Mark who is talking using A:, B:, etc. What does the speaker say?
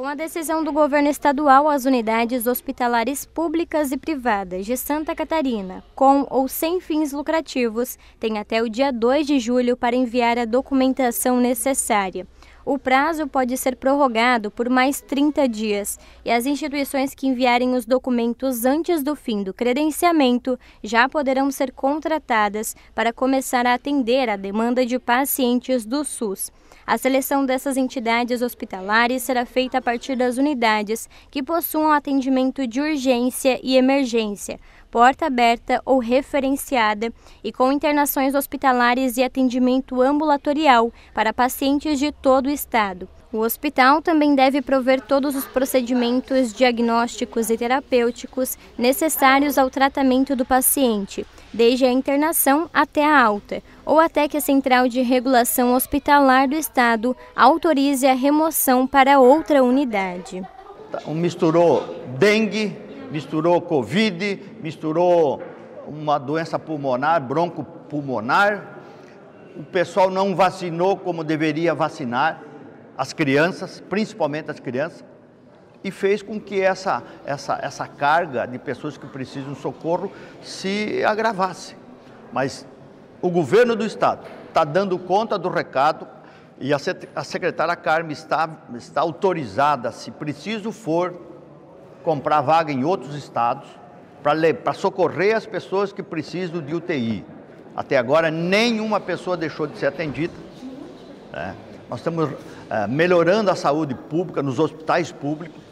A: Com a decisão do governo estadual, as unidades hospitalares públicas e privadas de Santa Catarina, com ou sem fins lucrativos, têm até o dia 2 de julho para enviar a documentação necessária. O prazo pode ser prorrogado por mais 30 dias e as instituições que enviarem os documentos antes do fim do credenciamento já poderão ser contratadas para começar a atender a demanda de pacientes do SUS. A seleção dessas entidades hospitalares será feita a partir das unidades que possuam atendimento de urgência e emergência porta aberta ou referenciada e com internações hospitalares e atendimento ambulatorial para pacientes de todo o estado. O hospital também deve prover todos os procedimentos diagnósticos e terapêuticos necessários ao tratamento do paciente, desde a internação até a alta, ou até que a Central de Regulação Hospitalar do Estado autorize a remoção para outra unidade.
B: Então, misturou dengue misturou Covid, misturou uma doença pulmonar, broncopulmonar. O pessoal não vacinou como deveria vacinar as crianças, principalmente as crianças, e fez com que essa, essa, essa carga de pessoas que precisam de socorro se agravasse. Mas o governo do Estado está dando conta do recado e a secretária Carme está, está autorizada, se preciso for, comprar vaga em outros estados para socorrer as pessoas que precisam de UTI. Até agora, nenhuma pessoa deixou de ser atendida. Né? Nós estamos é, melhorando a saúde pública nos hospitais públicos.